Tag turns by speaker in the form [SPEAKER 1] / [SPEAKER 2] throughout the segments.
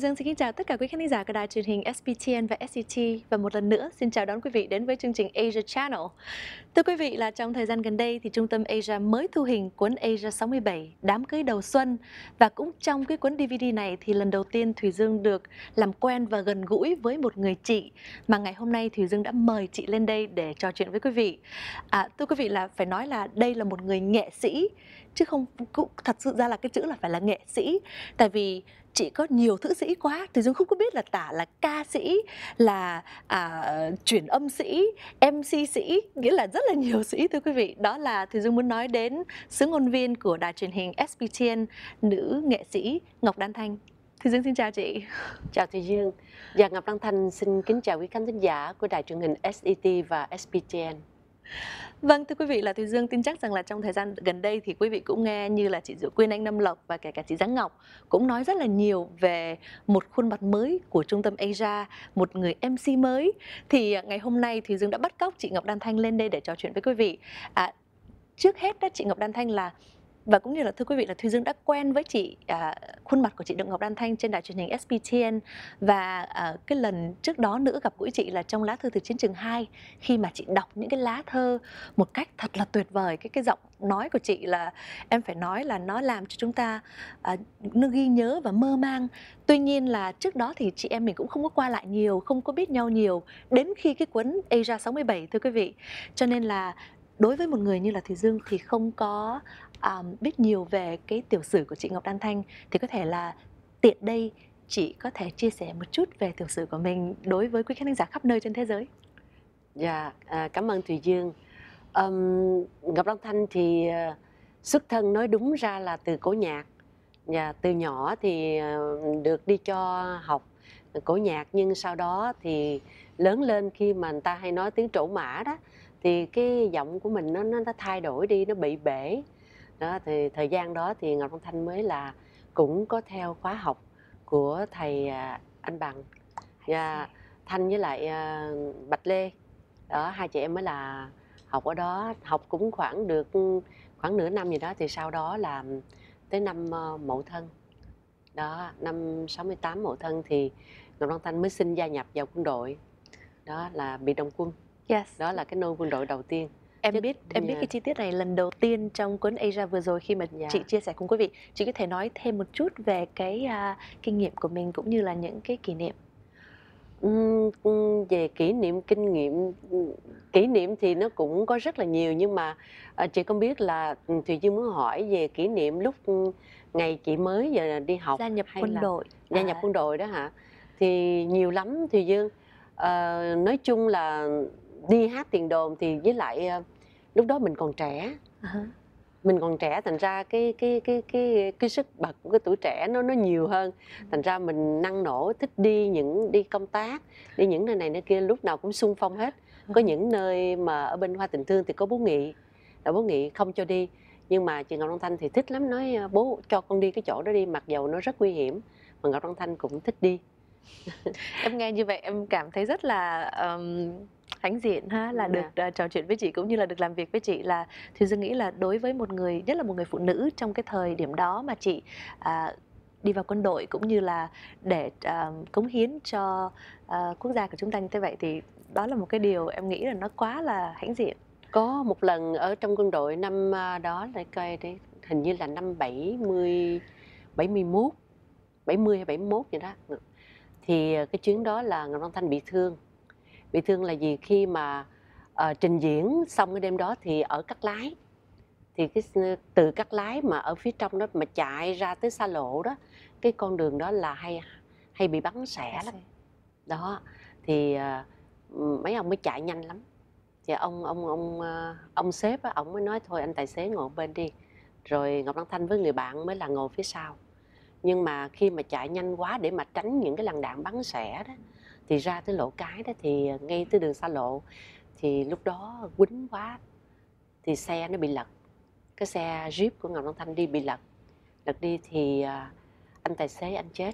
[SPEAKER 1] Dương xin kính chào tất cả quý khán giả của đài truyền hình SBTN và SCT và một lần nữa xin chào đón quý vị đến với chương trình Asia Channel. Thưa quý vị là trong thời gian gần đây thì Trung tâm Asia mới thu hình cuốn Asia 67 Đám cưới đầu xuân và cũng trong cái cuốn DVD này thì lần đầu tiên Thủy Dương được làm quen và gần gũi với một người chị mà ngày hôm nay Thủy Dương đã mời chị lên đây để trò chuyện với quý vị. À, thưa quý vị là phải nói là đây là một người nghệ sĩ chứ không cũng thật sự ra là cái chữ là phải là nghệ sĩ tại vì chị có nhiều thứ sĩ quá thì dương không có biết là tả là ca sĩ là à, chuyển âm sĩ mc sĩ nghĩa là rất là nhiều sĩ thưa quý vị đó là thì dương muốn nói đến sứ ngôn viên của đài truyền hình sbtn nữ nghệ sĩ ngọc đan thanh thì dương xin chào chị chào thì dương và dạ, ngọc đan thanh xin kính chào quý khán thính giả của đài truyền hình set và sbtn Vâng, thưa quý vị là Thùy Dương tin chắc rằng là trong thời gian gần đây thì quý vị cũng nghe như là chị Diệu Quyên Anh nam Lộc và kể cả chị Giáng Ngọc cũng nói rất là nhiều về một khuôn mặt mới của trung tâm Asia, một người MC mới. Thì à, ngày hôm nay Thùy Dương đã bắt cóc chị Ngọc Đan Thanh lên đây để trò chuyện với quý vị. À, trước hết đó chị Ngọc Đan Thanh là và cũng như là thưa quý vị là Thùy Dương đã quen với chị à, khuôn mặt của chị Đặng Ngọc Đan Thanh trên đài truyền hình SBTN và à, cái lần trước đó nữa gặp gũi chị là trong lá thư từ chiến trường 2 khi mà chị đọc những cái lá thơ một cách thật là tuyệt vời cái cái giọng nói của chị là em phải nói là nó làm cho chúng ta à, ghi nhớ và mơ mang tuy nhiên là trước đó thì chị em mình cũng không có qua lại nhiều không có biết nhau nhiều đến khi cái cuốn Asia 67 thưa quý vị cho nên là đối với một người như là Thùy Dương thì không có um, biết nhiều về cái tiểu sử của chị Ngọc Đan Thanh thì có thể là tiện đây chị có thể chia sẻ một chút về tiểu sử của mình đối với quý khán giả khắp nơi trên thế giới.
[SPEAKER 2] Dạ, yeah, à, cảm ơn Thùy Dương. Um, Ngọc Đan Thanh thì ờ, xuất thân nói đúng ra là từ cổ nhạc. Và từ nhỏ thì ờ, được đi cho học cổ nhạc nhưng sau đó thì lớn lên khi mà người ta hay nói tiếng trổ mã đó thì cái giọng của mình nó, nó thay đổi đi nó bị bể đó thì thời gian đó thì ngọc long thanh mới là cũng có theo khóa học của thầy à, anh bằng và thanh với lại à, bạch lê đó hai chị em mới là học ở đó học cũng khoảng được ừ, khoảng nửa năm gì đó thì sau đó là tới năm ờ, mậu thân đó năm 68 mậu thân thì ngọc long thanh mới xin gia nhập vào quân đội đó là bị đồng quân
[SPEAKER 1] yes. đó là cái nôi quân đội đầu tiên em biết em biết cái chi tiết này lần đầu tiên trong cuốn Asia vừa rồi khi mà yeah. chị chia sẻ cùng quý vị chị có thể nói thêm một chút về cái uh, kinh nghiệm của mình cũng như là những cái kỷ niệm
[SPEAKER 2] về kỷ niệm kinh nghiệm kỷ niệm thì nó cũng có rất là nhiều nhưng mà à, chị không biết là thùy dương muốn hỏi về kỷ niệm lúc ngày chị mới giờ đi học gia nhập hay quân là... đội gia à. nhập quân đội đó hả thì nhiều lắm thùy dương à, ờ, nói chung là đi hát tiền đồn thì với lại ờ, lúc đó mình còn trẻ uh-huh. mình còn trẻ thành ra cái cái cái cái cái sức bật của cái tuổi trẻ nó nó nhiều hơn ừ. thành ra mình năng nổ thích đi những đi công tác đi những nơi này nơi kia lúc nào cũng sung phong hết ừ. có những nơi mà ở bên hoa tình thương thì có bố nghị là bố nghị không cho đi nhưng mà chị ngọc long thanh thì thích lắm nói ờ, bố cho con đi cái chỗ đó đi mặc dầu nó rất nguy hiểm mà ngọc long thanh cũng thích đi
[SPEAKER 1] em nghe như vậy em cảm thấy rất là um, hãnh diện ha là dạ. được uh, trò chuyện với chị cũng như là được làm việc với chị là thì dương nghĩ là đối với một người nhất là một người phụ nữ trong cái thời điểm đó mà chị uh, đi vào quân đội cũng như là để uh, cống hiến cho uh, quốc gia của chúng ta như thế vậy thì đó là một cái điều em nghĩ là nó quá là hãnh diện có một lần ở trong quân đội năm đó để coi để
[SPEAKER 2] hình như là năm 70 71 70 hay 71 vậy đó ừ thì ờ, cái chuyến đó là ngọc long thanh bị thương bị thương là gì khi mà uh, trình diễn xong cái đêm đó thì ở cắt lái thì cái từ cắt lái mà ở phía trong đó mà chạy ra tới xa lộ đó cái con đường đó là hay hay bị bắn xẻ lắm đó thì uh, mấy ông mới chạy nhanh lắm thì ông ông ông ông sếp á ông mới nói thôi anh tài xế ngồi bên đi rồi ngọc Long thanh với người bạn mới là ngồi phía sau nhưng mà khi mà chạy nhanh quá để mà tránh những cái làn đạn bắn xẻ đó thì ra tới lỗ cái đó thì ngay tới đường xa lộ thì lúc đó quýnh quá thì xe nó bị lật cái xe jeep của ngọc long thanh đi bị lật lật đi thì à, anh tài xế anh chết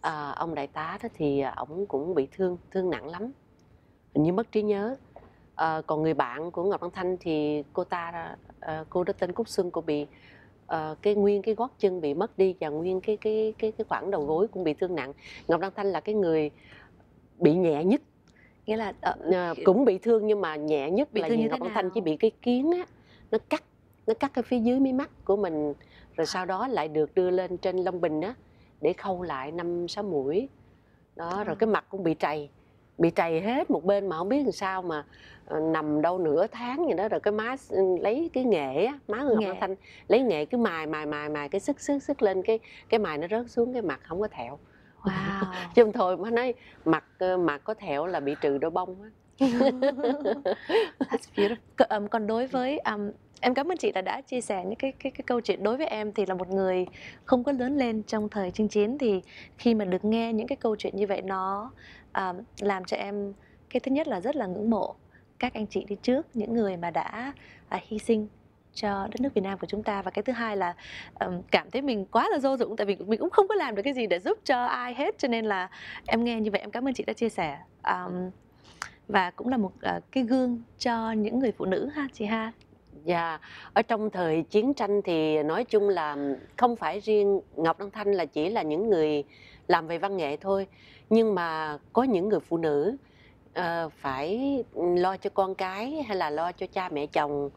[SPEAKER 2] à, ông đại tá đó thì à, ổng cũng bị thương thương nặng lắm hình như mất trí nhớ à, còn người bạn của ngọc long thanh thì cô ta à, cô đó tên cúc xuân cô bị uh, cái nguyên cái gót chân bị mất đi và nguyên cái cái cái cái khoảng đầu gối cũng bị thương nặng ngọc đăng thanh là cái người bị nhẹ nhất nghĩa là uh, à, cũng bị thương nhưng mà nhẹ nhất bị là thương như ngọc đăng thanh chỉ bị cái kiến á nó cắt nó cắt cái phía dưới mí mắt của mình rồi sau đó lại được đưa lên trên long bình á để khâu lại năm sáu mũi đó rồi à. cái mặt cũng bị trầy bị trầy hết một bên mà không biết làm sao mà ờ, nằm đâu nửa tháng gì đó rồi cái má ừ, lấy cái nghệ á má người nghệ. thanh lấy nghệ cứ mài mài mài mài cái sức sức sức lên cái cái mài nó rớt xuống cái mặt không có thẹo wow. chung thôi má nói mặt ờ, mặt có thẹo là bị trừ đôi bông á That's
[SPEAKER 1] beautiful. Um, còn đối ừ. với um, em cảm ơn chị đã đã chia sẻ những cái cái cái câu chuyện đối với em thì là một người không có lớn lên trong thời chiến chiến thì khi mà được nghe những cái câu chuyện như vậy nó à, làm cho em cái thứ nhất là rất là ngưỡng mộ các anh chị đi trước những người mà đã à, hy sinh cho đất nước Việt Nam của chúng ta và cái thứ hai là um, cảm thấy mình quá là vô dụng tại vì mình cũng không có làm được cái gì để giúp cho ai hết cho nên là em nghe như vậy em cảm ơn chị đã chia sẻ um, và cũng là một uh, cái gương cho những người phụ nữ ha chị ha
[SPEAKER 2] Dạ, yeah. ở trong thời chiến tranh thì nói chung là không phải riêng Ngọc Đăng Thanh là chỉ là những người làm về văn nghệ thôi nhưng mà có những người phụ nữ uh, phải lo cho con cái hay là lo cho cha mẹ chồng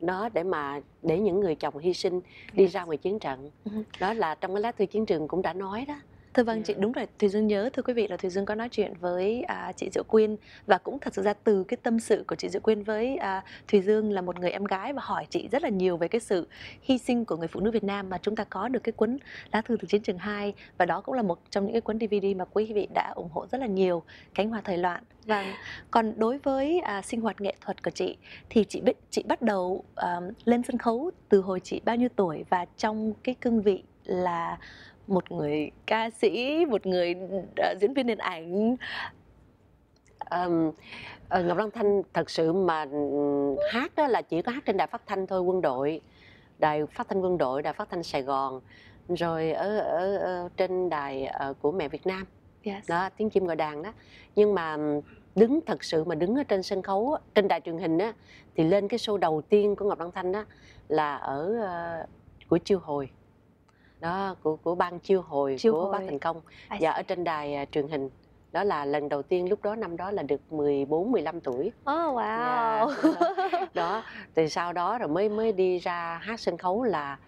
[SPEAKER 2] đó để mà để những người chồng
[SPEAKER 1] hy sinh đi ra ngoài chiến trận ừ đó là trong cái lá thư chiến trường cũng đã nói đó Thưa vâng chị dạ. đúng rồi Thùy Dương nhớ thưa quý vị là Thùy Dương có nói chuyện với à, chị Diệu Quyên và cũng thật sự ra từ cái tâm sự của chị Diệu Quyên với à, Thùy Dương là một người em gái và hỏi chị rất là nhiều về cái sự hy sinh của người phụ nữ Việt Nam mà chúng ta có được cái cuốn lá thư từ chiến trường 2 và đó cũng là một trong những cái cuốn DVD mà quý vị đã ủng hộ rất là nhiều cánh hoa thời loạn. Và vâng. còn đối với à, sinh hoạt nghệ thuật của chị thì chị chị bắt đầu à, lên sân khấu từ hồi chị bao nhiêu tuổi và trong cái cương vị là một người ca sĩ một người ờ, diễn viên điện ảnh um, ngọc long
[SPEAKER 2] thanh thật sự mà hát đó là chỉ có hát trên đài phát thanh thôi quân đội đài phát thanh quân đội đài phát thanh sài gòn rồi ở ở, ở ờ, trên đài uh, của mẹ việt nam yes. đó tiếng chim gọi đàn đó nhưng mà đứng thật sự mà đứng ở trên sân khấu trên đài truyền hình á thì lên cái show đầu tiên của ngọc đăng thanh đó là ở uh, của chiêu hồi đó của của ban chiêu hồi chiêu của hồi. bác thành công và dạ ở trên đài uh, truyền hình đó là lần đầu tiên lúc đó năm đó là được 14 15 tuổi.
[SPEAKER 1] Oh dạ, wow.
[SPEAKER 2] Yeah, đó. Thì sau đó rồi mới mới đi ra hát sân khấu là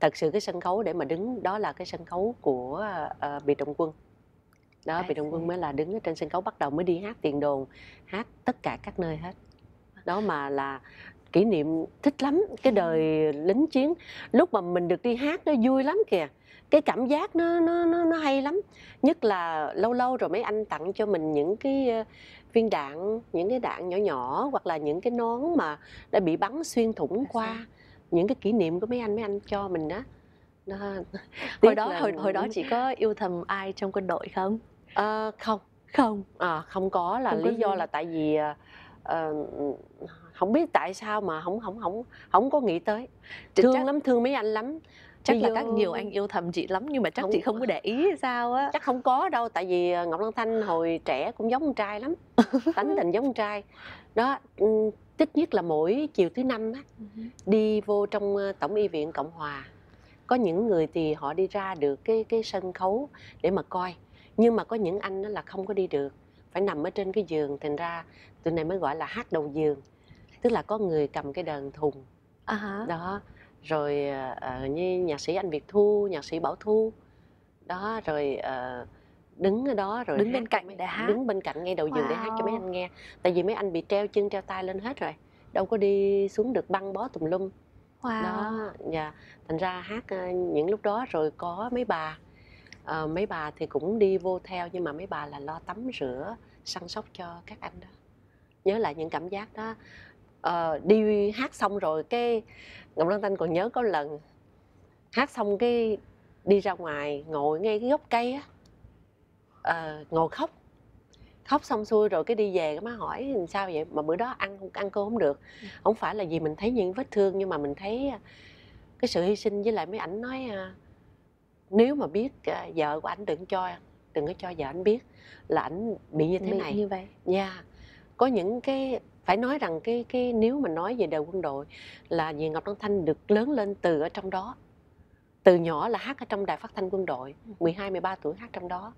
[SPEAKER 2] thật sự cái sân khấu để mà đứng đó là cái sân khấu của uh, à, à, Bị Động Quân. Đó, Bị Động Quân mới là đứng ở trên sân khấu bắt đầu mới đi hát tiền đồn, hát tất cả các nơi hết. Đó mà là kỷ niệm thích lắm cái ừ. đời lính chiến lúc mà mình được đi hát nó vui lắm kìa cái cảm giác nó nó nó, nó hay lắm nhất là lâu lâu rồi mấy anh tặng cho mình những cái ờ, viên đạn những cái đạn nhỏ nhỏ hoặc là những cái nón mà đã bị bắn xuyên thủng qua những cái kỷ niệm của mấy anh mấy anh cho mình đó nó, hồi đó là... hồi hồi đó chị có yêu thầm ai trong quân đội không à, không không à, không có là không lý có... do là tại vì Ờ, không biết tại sao mà không không không không có nghĩ tới Chị thương chắc... lắm thương mấy anh lắm chắc Bây là các nhiều anh yêu thầm chị lắm nhưng mà chắc không, chị không có để ý sao á chắc không có đâu tại vì ờ, ngọc lan thanh hồi trẻ cũng giống con trai lắm tánh tình giống con trai đó ừ, tích nhất là mỗi chiều thứ năm á ừ đi vô trong ờ, tổng y viện cộng hòa có những người thì họ đi ra được cái cái sân khấu để mà coi nhưng mà có những anh đó là không có đi được phải nằm ở trên cái giường thành ra tụi này mới gọi là hát đầu giường tức là có người cầm cái đờn thùng uh-huh. đó rồi uh, như nhạc sĩ anh việt thu nhạc sĩ bảo thu đó rồi uh, đứng ở đó rồi đứng bên cạnh để hát đứng bên cạnh ngay đầu giường wow. để hát cho mấy anh nghe tại vì mấy anh bị treo chân treo tay lên hết rồi đâu có đi xuống được băng bó tùm lum
[SPEAKER 1] wow. đó
[SPEAKER 2] dạ. và thành ra hát những lúc đó rồi có mấy bà à, mấy bà thì cũng đi vô theo nhưng mà mấy bà là lo tắm rửa săn sóc cho các anh đó nhớ lại những cảm giác đó à, đi hát xong rồi cái ngọc lan thanh còn nhớ có lần hát xong cái đi ra ngoài ngồi ngay cái gốc cây á à, ngồi khóc khóc xong xuôi rồi cái đi về cái má hỏi sao vậy mà bữa đó ăn ăn cơm không được ừ. không phải là vì mình thấy những vết thương nhưng mà mình thấy à, cái sự hy sinh với lại mấy ảnh nói à, nếu mà biết uh, vợ của anh đừng cho đừng có cho vợ anh biết là anh bị như thế bị này như vậy nha yeah. có những cái phải nói rằng cái cái nếu mà nói về đời quân đội là vì Ngọc Đăng Thanh được lớn lên từ ở trong đó từ nhỏ là hát ở trong đài phát thanh quân đội 12 ừ. 13 tuổi hát trong đó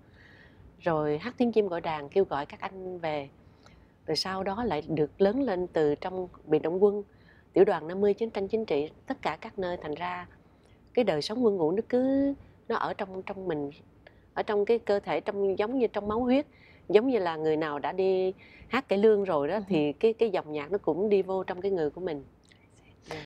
[SPEAKER 2] rồi hát tiếng chim gọi đàn kêu gọi các anh về rồi sau đó lại được lớn lên từ trong biệt động quân tiểu đoàn 50 chiến tranh chính trị tất cả các nơi thành ra cái đời sống quân ngũ nó cứ nó ở trong trong mình ở trong cái cơ thể trong giống như trong máu huyết giống như là người nào đã đi hát cải lương rồi đó ừ thì cái cái dòng nhạc nó cũng đi vô trong cái người của mình